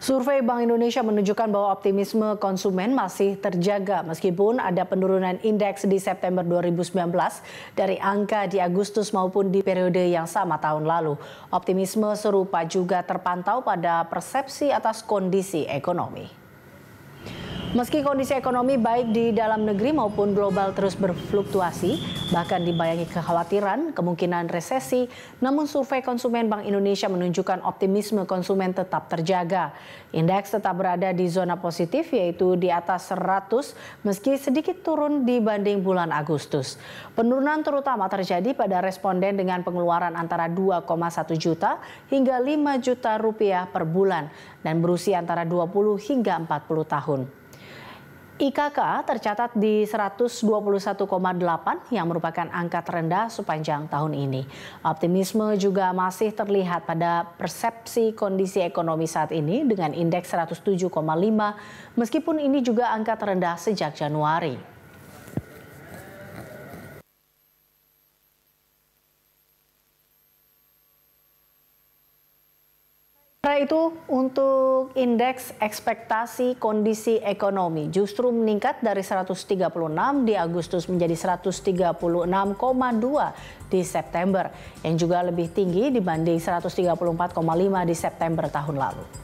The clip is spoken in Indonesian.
Survei Bank Indonesia menunjukkan bahwa optimisme konsumen masih terjaga meskipun ada penurunan indeks di September 2019 dari angka di Agustus maupun di periode yang sama tahun lalu. Optimisme serupa juga terpantau pada persepsi atas kondisi ekonomi. Meski kondisi ekonomi baik di dalam negeri maupun global terus berfluktuasi, bahkan dibayangi kekhawatiran kemungkinan resesi, namun survei konsumen Bank Indonesia menunjukkan optimisme konsumen tetap terjaga. Indeks tetap berada di zona positif yaitu di atas 100 meski sedikit turun dibanding bulan Agustus. Penurunan terutama terjadi pada responden dengan pengeluaran antara 2,1 juta hingga 5 juta rupiah per bulan dan berusia antara 20 hingga 40 tahun. IKK tercatat di 121,8 yang merupakan angka terendah sepanjang tahun ini. Optimisme juga masih terlihat pada persepsi kondisi ekonomi saat ini dengan indeks 107,5 meskipun ini juga angka terendah sejak Januari. Setelah itu, untuk indeks ekspektasi kondisi ekonomi justru meningkat dari 136 di Agustus menjadi 136,2 di September, yang juga lebih tinggi dibanding 134,5 di September tahun lalu.